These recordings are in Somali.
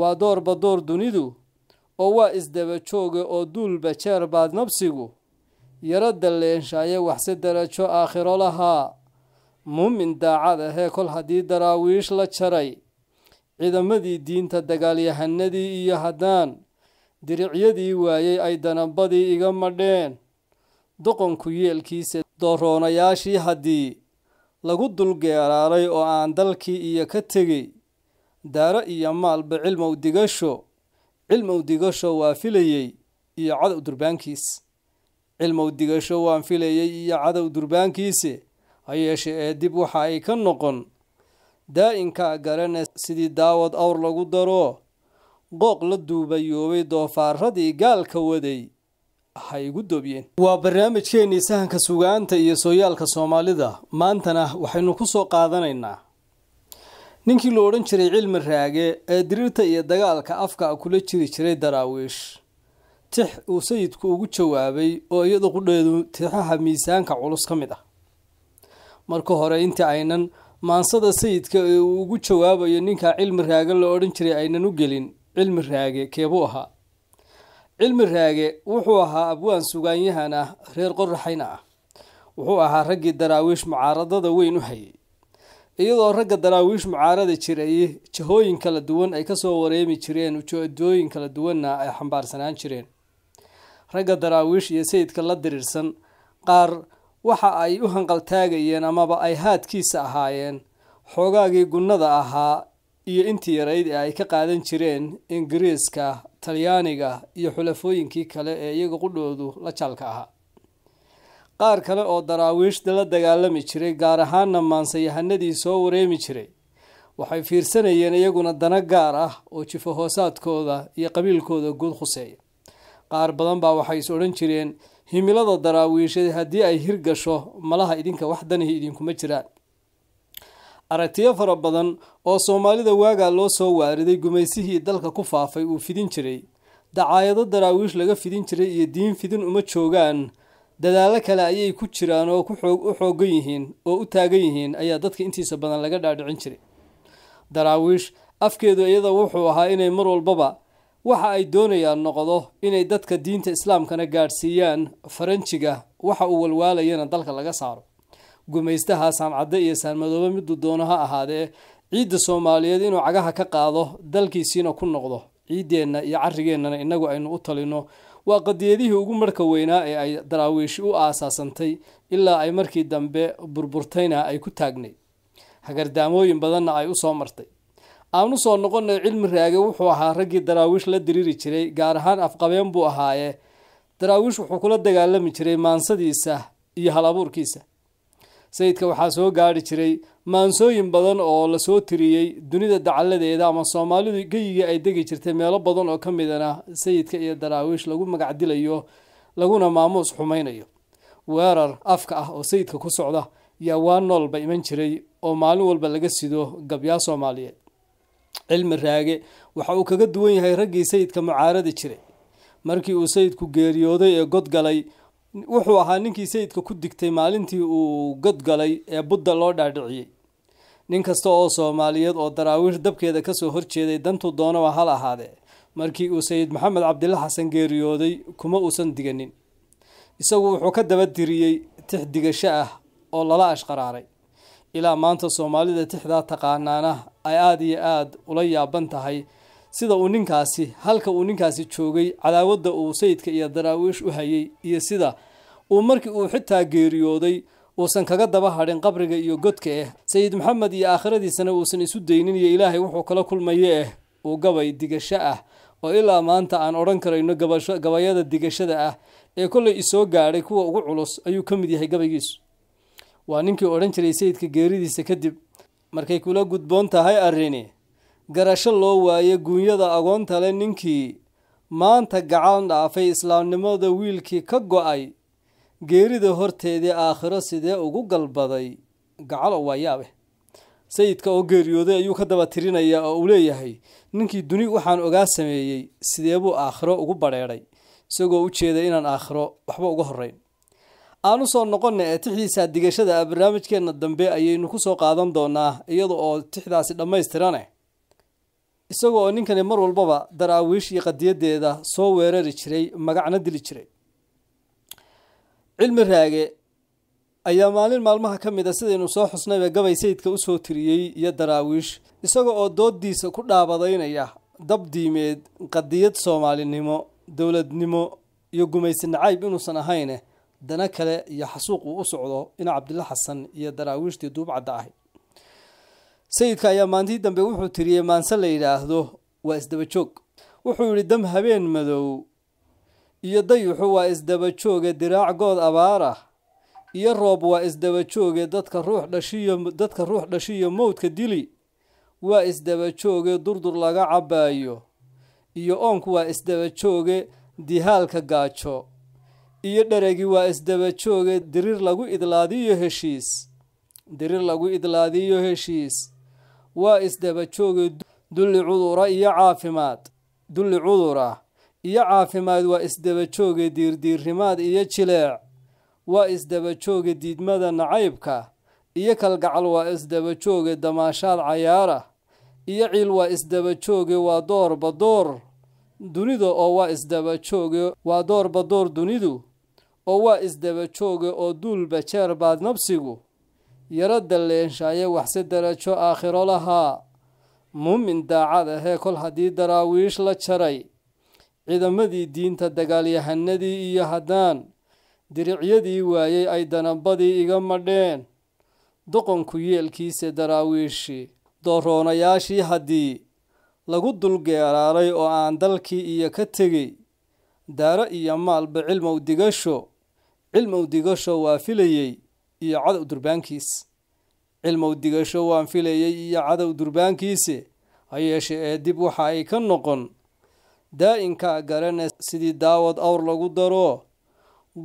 waa doorba door dunidu oo waa isdaba jooga oo duulba jeer baad nabsigu yara leenshaaye waxse darajo aakhiro lahaa muumin daacad ahee kol haddii daraawiish la jaray ciidamadii diinta dagaalyahanadii iyo haddaan diricyadii waayey ay danabadii iga madheen doqonku yeelkiisa dooroonayaashii haddii lagu dul geeraaray oo aan dalkii iyo ka tegey daaro iyo maalba cilmow digasho cilmow digasho waa filayey iyo cadow durbaankiis cilmow digasho waan filayey iyo cadow durbaankiise ha yeeshe ee dib waxa ay ka noqon daa-inkaa garane sidii daawad awr lagu daro qooq la duubayoobay doofaaradii gaalka waday ha igu doobiyeen waa barnaamijkeennii sahanka sugaanta iyo sooyaalka soomaalida maantana waxaynu ku soo qaadanaynaa ninkii la odhan jiray cilmi raage ee diriirta iyo dagaalka afka kula jiri jiray daraawiish tix uu sayidku ugu jawaabay oo iyadu qudheedu tixaha miisaanka culus ka mid ah marka hore inta aynan maansada sayidka ee uu ugu jawaabayo ninka cilmi raage la odhan jiray aynan u gelin cilmi raage keebuu ahaa cilmi raage wuxuu ahaa abwaan sugaanyahan ah reer qoraxayna ah wuxuu ahaa raggii daraawiish mucaaradada weyn u hayay iyadoo ragga daraawiish mucaarada jiray jahooyin kala duwan ay kasoo wareemi jireen ujeedooyin kala duwanna ay xambaarsanaan jireen ragga daraawiish iyo sayidka la diriirsan qaar waxa ay u hanqaltaagayeen amaba ay haadkiisa ahaayeen xoogaagii gunnada ahaa iyo intii yarayd ee ay ka qaadan jireen ingiriiska talyaaniga iyo xulafooyinkii kale ee iyaga qudhoodu la jaalka ahaa qaar kale oo daraawiishda la dagaalami jiray gaar ahaanna maansayahanadii soo wareemi jiray waxay fiirsanayeen iyaguna dana gaar ah oo jifo hoosaadkooda iyo qabiilkooda guud khuseeya qaar badan baa waxay is odhan jireen himilada daraawiishad haddii ay hirgasho malaha idinka wax danihi idinkuma jiraan aragtiyo fara badan oo soomaalida waagaa loo soo waariday gumaysihii dalka ku faafay uu fidin jiray dacaayado daraawiish laga fidin jiray iyo diin fidin uma joogaan dadaallo kale ayay ku jiraan oo u xoogan yihiin oo u taagan yihiin ayaa dadka intiisa badan laga dhaadhicin jiray daraawiish afkeedu iyada wuxuu ahaa inay mar walbaba waxa ay doonayaan noqdo inay dadka diinta islaamkana gaadhsiiyaan faranjiga waxa uu walwaalayana dalka laga saaro gumaystaha saancadde iyo saanmadoobe miduu doono ha ahaadee ciidda soomaaliyeed inuu cagaha ka qaado dalkiisiina ku noqdo ciiddeenna iyo carrigeennana innagu aynu u talino waa qadiyadihii ugu marka weynaa ee ay daraawiish u aasaasantay ilaa ay markii dambe burburtayna ay ku taagnayd hagardaamooyin badanna ay usoo martay aanu soo noqonay cilmi raage wuxuu ahaa raggii daraawiish la diriiri jiray gaar ahaan afqabeen buu ahaayee daraawiish wuxuu kula dagaalami jiray maansadiisa iyo hal abuurkiisa sayidka waxaa soo gaari jiray maansooyin badan oo lasoo tiriyey dunida dacaladeeda ama soomaalidu geyigii ay degi jirtay meelo badan oo ka midana sayidka iyo daraawiish lagu magacdilayo laguna maamuus xumaynayo weerar afka ah oo sayidka ku socda yaa waa noolba iman jiray oo maalin walba laga sido gabyaa soomaaliyeed cilmi raage waxa uu kaga duwan yahay raggii sayidka mucaaradi jiray markii uu sayidku geeriyooday ee god galay wuxuu ahaa ninkii sayidka ku digtay maalintii uu godgalay ee budda loo dhaadhiciyey nin kasta oo soomaaliyeed oo daraawiir dabkeeda kasoo horjeeday dantuu doonaba hal ahaadee markii uu sayid maxamed cabdilla xasan geeriyooday kuma uusan diganin isagu wuxuu ka daba diriyey tix digasho ah oo lala ashqaraaray ilaa maanta soomaalida tixdaa taqaanaana ay aada iyo aada ula yaaban tahay sida uu ninkaasi halka uu ninkaasi joogay cadaawadda uu sayidka iyo daraawiish u hayay iyo sida uu markii uu xitaa geeriyooday uusan kaga daba hadhin qabriga iyo godka ah sayid maxamed iyo aakhiradiisana uusan isu daynin iyo ilaahay wuxuu kala kulmaye ah uu gabay digasho ah oo ilaa maanta aan odhan karayno gabayada digashada ah ee kolley isoo gaadhay kuwa ugu culus ayuu ka mid yahay gabaygiisu waa ninkii odhan jiray sayidka geeridiisa kadib markay kula gudboon tahay arrini garasho loo waayo guunyada agoonta leh ninkii maanta gacan dhaafay islaamnimada wiilkii ka go-ay geerida horteedii aakhiro sidee ugu galbaday gacalo waa yaabeh sayidka oo geeriyooday ayuu ka daba tirinayaa oo uu leeyahay ninkii duni waxaan ogaa sameeyey sideebuu aakhiro ugu badheedhay isagoo u jeeday inaan aakhiro waxba uga horrayn aan u soo noqonna ee tixiisaa digashada ah barnaamijkeenna dambe ayaynu ku soo qaadan doonaa iyada oo tixdaasi dhammaystiraneh isagoo oo ninkani mar walbaba daraawiishii qadiyadeeda soo weerari jiray magacna dili jiray cilmi raage ayaa maalin maalmaha ka mid a sidaynu soo xusnayba gabay sayidka usoo tiriyey iyo daraawiish isaga oo dooddiisa ku dhaabadaynaya dab diimeed qadiyad soomaalinimo dowladnimo iyo gumaysi nacayb inuusan ahayne eh, dana kale iyo xasuuq uu u socdo in cabdilla xasan iyo daraawiishtii duubcadda ahay sayidka ayaa maantii dambe wuxuu tiriyey maanse la yidhaahdo waa isdaba joog wuxuu yidhi dam habeen madow iyo dayuxu waa isdaba jooge diraac good abaar ah iyo roob waa isdaba jooge dadka ruux dhashiyo dadka ruux dhashiyo mowdka dili waa isdaba jooge durdur laga cabbaayo iyo oonku waa isdaba jooge dihaalka gaajo iyo dharagi waa isdaba jooge dirir lagu idlaadiyo heshiis dirir lagu idlaadiyo heshiis waa isdaba jooge dulli cudura iyo caafimaad dulli cudura iyo caafimaad waa isdaba jooge diirdiirrimaad iyo jileec waa isdaba jooge diidmada nacaybka iyo kalgacal waa isdaba jooge damaashaad cayaara iyo ciil waa isdaba jooge waa doorba door dunida oo waa isdaba jooge waa doorba door dunidu oo waa isdaba jooge oo duulba jeer baad nabsigu yaro dalleenshaye waxse darajo aakhiro lahaa muumin daacad ahee kol haddii daraawiish la jaray ciidamadii diinta dagaalyahanadii iyo haddaan diricyadii waayey ay danabadii iga madheen doqonku yeelkiise daraawiishi dooroonayaashii haddii lagu dul geeraaray oo aan dalkii iyo ka tegey daaro iyo maalba cilmow digasho cilmow digasho waa filayey iyo cadow durbaankiis cilmow digasho waan filayay iyo cadow durbaankiise ha yeeshe ee dib waxa ay ka noqon daa'inkaa garane sidii daawad awr lagu daro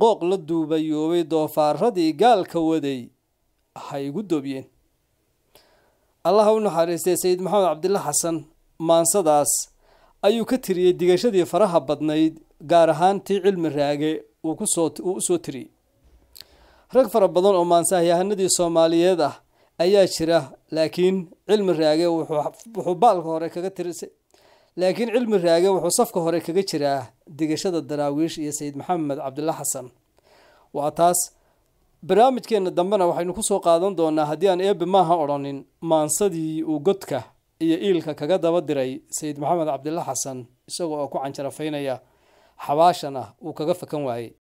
qooq la duubayoobay doofaaradii gaalka waday ha igu doobiyeen allaha u naxariistay sayid maxamed cabdilla xasan maansadaas ayuu ka tiriyey digashadii faraha badnayd gaar ahaan tii cilmi raage uu usoo tiriyey rag fara badan oo maansaahyahanadii soomaaliyeed ah ayaa jira laakiin cilmi raage wuxuu baalka hore kaga tirisay laakiin cilmi raage wuxuu safka hore kaga jiraa digashada daraawiish iyo sayid maxamed cabdila xasan waa taas barnaamijkeena dambena waxaynu kusoo qaadan doonaa haddii aan eebe maaha odhanin maansadii uu godka iyo iilka kaga daba diray sayid maxamed cabdila xasan isagoo oo ku canjarafaynaya xabaashana uu kaga fakan waayey